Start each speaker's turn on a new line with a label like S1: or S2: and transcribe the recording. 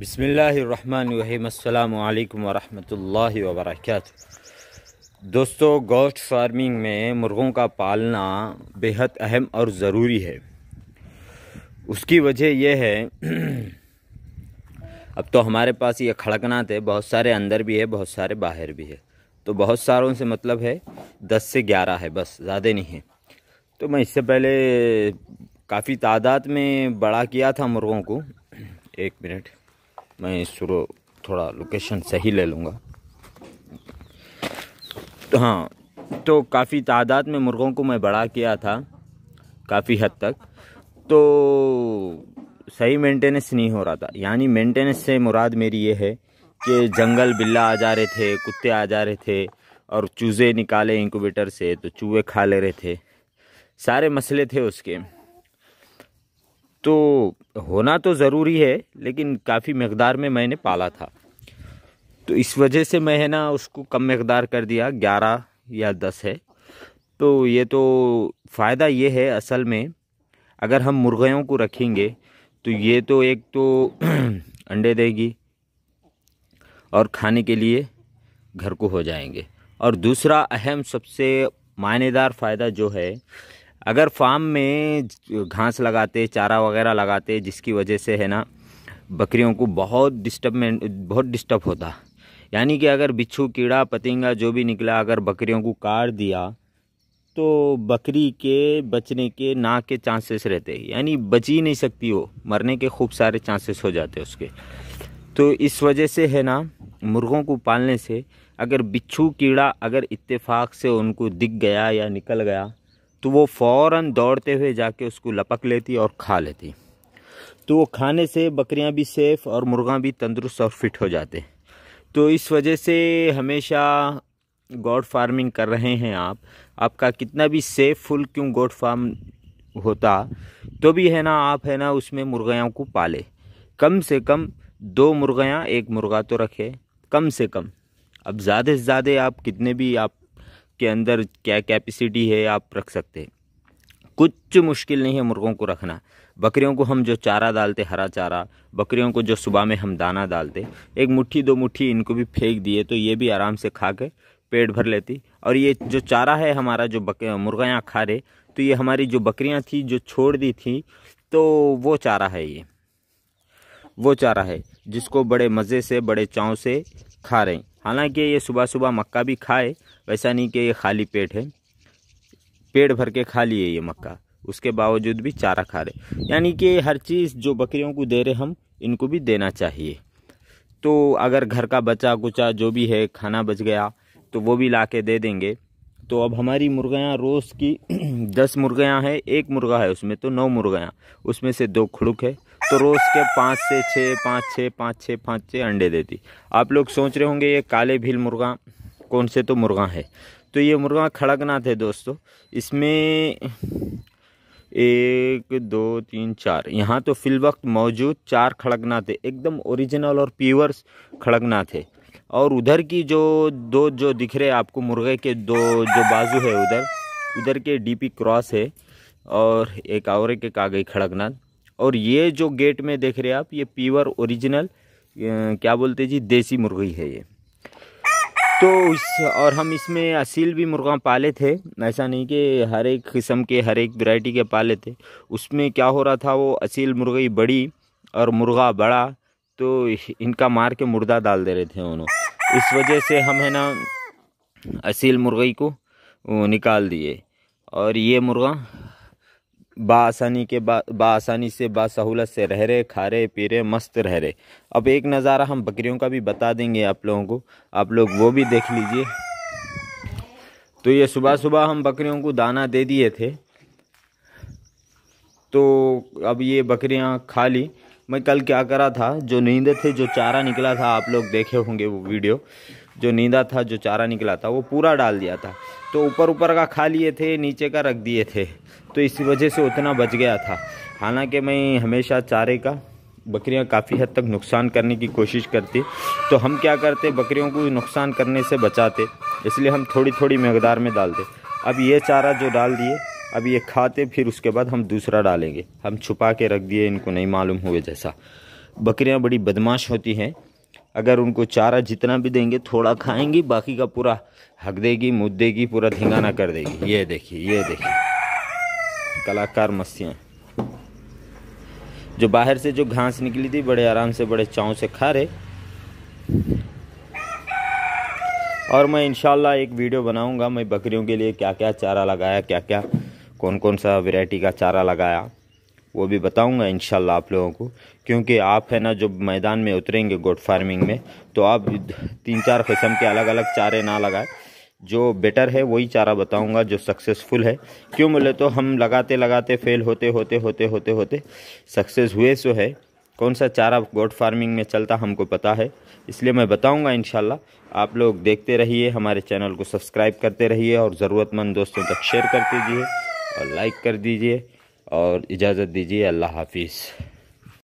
S1: बसमीम् अल्लाम वर्क दोस्तों गोश्त फार्मिंग में मुर्गों का पालना बेहद अहम और ज़रूरी है उसकी वजह यह है अब तो हमारे पास ये खड़कनाथ है बहुत सारे अंदर भी है बहुत सारे बाहर भी है तो बहुत सारों से मतलब है दस से ग्यारह है बस ज़्यादा नहीं है तो मैं इससे पहले काफ़ी तादाद में बड़ा किया था मुर्गों को एक मिनट मैं शुरू थोड़ा लोकेशन सही ले लूँगा तो हाँ तो काफ़ी तादाद में मुर्गों को मैं बड़ा किया था काफ़ी हद तक तो सही मेंटेनेंस नहीं हो रहा था यानी मेंटेनेंस से मुराद मेरी ये है कि जंगल बिल्ला आ जा रहे थे कुत्ते आ जा रहे थे और चूज़े निकाले इंक्यूबेटर से तो चूहे खा ले रहे थे सारे मसले थे उसके तो होना तो ज़रूरी है लेकिन काफ़ी मकदार में मैंने पाला था तो इस वजह से मैं है ना उसको कम मकदार कर दिया ग्यारह या दस है तो ये तो फ़ायदा ये है असल में अगर हम मुर्गियों को रखेंगे तो ये तो एक तो अंडे देगी और खाने के लिए घर को हो जाएंगे और दूसरा अहम सबसे मायनेदार फ़ायदा जो है अगर फार्म में घास लगाते चारा वगैरह लगाते जिसकी वजह से है ना बकरियों को बहुत डिस्टर्बमेंट बहुत डिस्टर्ब होता यानी कि अगर बिच्छू कीड़ा पतिंगा जो भी निकला अगर बकरियों को काट दिया तो बकरी के बचने के ना के चांसेस रहते यानी बच ही नहीं सकती वो मरने के खूब सारे चांसेस हो जाते उसके तो इस वजह से है ना मुर्गों को पालने से अगर बिच्छू कीड़ा अगर इत्तेफाक से उनको दिख गया या निकल गया तो वो फ़ौर दौड़ते हुए जाके उसको लपक लेती और खा लेती तो वो खाने से बकरियां भी सेफ़ और मुर्गा भी तंदुरुस्त और फिट हो जाते तो इस वजह से हमेशा गोड फार्मिंग कर रहे हैं आप आपका कितना भी सेफ़ फुल क्यों गोड फार्म होता तो भी है ना आप है ना उसमें मुर्गियों को पाले कम से कम दो मुर्गियाँ एक मुर्गा तो रखे कम से कम अब ज़्यादा से ज़्यादा आप कितने भी आप के अंदर क्या कैपेसिटी है आप रख सकते हैं कुछ मुश्किल नहीं है मुर्गों को रखना बकरियों को हम जो चारा डालते हरा चारा बकरियों को जो सुबह में हम दाना डालते एक मुट्ठी दो मुट्ठी इनको भी फेंक दिए तो ये भी आराम से खा के पेट भर लेती और ये जो चारा है हमारा जो बक मुर्गियाँ खा रहे तो ये हमारी जो बकरियाँ थी जो छोड़ दी थी तो वो चारा है ये वो चारा है जिसको बड़े मज़े से बड़े चाँव से खा रहे हैं हालांकि ये सुबह सुबह मक्का भी खाए वैसा नहीं कि ये खाली पेट है पेट भर के खा लिए ये मक्का उसके बावजूद भी चारा खा रहे यानी कि हर चीज़ जो बकरियों को दे रहे हम इनको भी देना चाहिए तो अगर घर का बचा कुचा जो भी है खाना बच गया तो वो भी ला के दे देंगे तो अब हमारी मुर्गियाँ रोज़ की दस मुर्गियाँ हैं एक मुर्गा है उसमें तो नौ मुर्गियाँ उसमें से दो खुड़ुक है तो रोज़ के पाँच से छः पाँच छः पाँच छः पाँच छः अंडे देती आप लोग सोच रहे होंगे ये काले भील मुर्गा कौन से तो मुर्गा है तो ये मुर्गा खड़कनाथ है दोस्तों इसमें एक दो तीन चार यहाँ तो फिल वक्त मौजूद चार खड़कनाथ है एकदम ओरिजिनल और प्योर खड़कनाथ है और उधर की जो दो जो दिख रहे आपको मुर्गे के दो जो बाजू है उधर उधर के डीपी क्रॉस है और एक और के गई खड़कनाथ और ये जो गेट में देख रहे हैं आप ये प्योर ओरिजिनल क्या बोलते जी देसी मुर्गी है ये तो उस और हम इसमें असील भी मुर्गा पाले थे ऐसा नहीं कि हर एक किस्म के हर एक वैरायटी के पाले थे उसमें क्या हो रहा था वो असील मुर्गी बड़ी और मुर्गा बड़ा तो इनका मार के मुर्दा डाल दे रहे थे उन्होंने इस वजह से हम है ना असील मुर्गी को निकाल दिए और ये मुर्गा बासानी के बा आसानी से बासहूलत से रह रहे खा रहे पी रहे मस्त रह रहे अब एक नज़ारा हम बकरियों का भी बता देंगे आप लोगों को आप लोग वो भी देख लीजिए तो ये सुबह सुबह हम बकरियों को दाना दे दिए थे तो अब ये बकरियां खा ली मैं कल क्या करा था जो नींदे थे जो चारा निकला था आप लोग देखे होंगे वो वीडियो जो नींदा था जो चारा निकला था वो पूरा डाल दिया था तो ऊपर ऊपर का खा लिए थे नीचे का रख दिए थे तो इसी वजह से उतना बच गया था हालांकि मैं हमेशा चारे का बकरियां काफ़ी हद तक नुकसान करने की कोशिश करती तो हम क्या करते बकरियों को नुकसान करने से बचाते इसलिए हम थोड़ी थोड़ी मकदार में डालते अब ये चारा जो डाल दिए अब ये खाते फिर उसके बाद हम दूसरा डालेंगे हम छुपा के रख दिए इनको नहीं मालूम हुए जैसा बकरियाँ बड़ी बदमाश होती हैं अगर उनको चारा जितना भी देंगे थोड़ा खाएंगी बाकी का पूरा हक देगी मुद देगी पूरा धिंगाना कर देगी ये देखिए ये देखिए कलाकार मछलियाँ जो बाहर से जो घास निकली थी बड़े आराम से बड़े चाव से खा रहे और मैं इनशाला एक वीडियो बनाऊंगा मैं बकरियों के लिए क्या क्या चारा लगाया क्या क्या कौन कौन सा वैरायटी का चारा लगाया वो भी बताऊंगा इन आप लोगों को क्योंकि आप है ना जब मैदान में उतरेंगे गोट फार्मिंग में तो आप तीन चार किस्म के अलग अलग चारे ना लगाए जो बेटर है वही चारा बताऊंगा जो सक्सेसफुल है क्यों बोले तो हम लगाते लगाते फेल होते होते होते होते होते सक्सेस हुए सो है कौन सा चारा गोट फार्मिंग में चलता हमको पता है इसलिए मैं बताऊंगा इन आप लोग देखते रहिए हमारे चैनल को सब्सक्राइब करते रहिए और ज़रूरतमंद दोस्तों तक शेयर कर दीजिए और लाइक कर दीजिए और इजाज़त दीजिए अल्लाह हाफिज़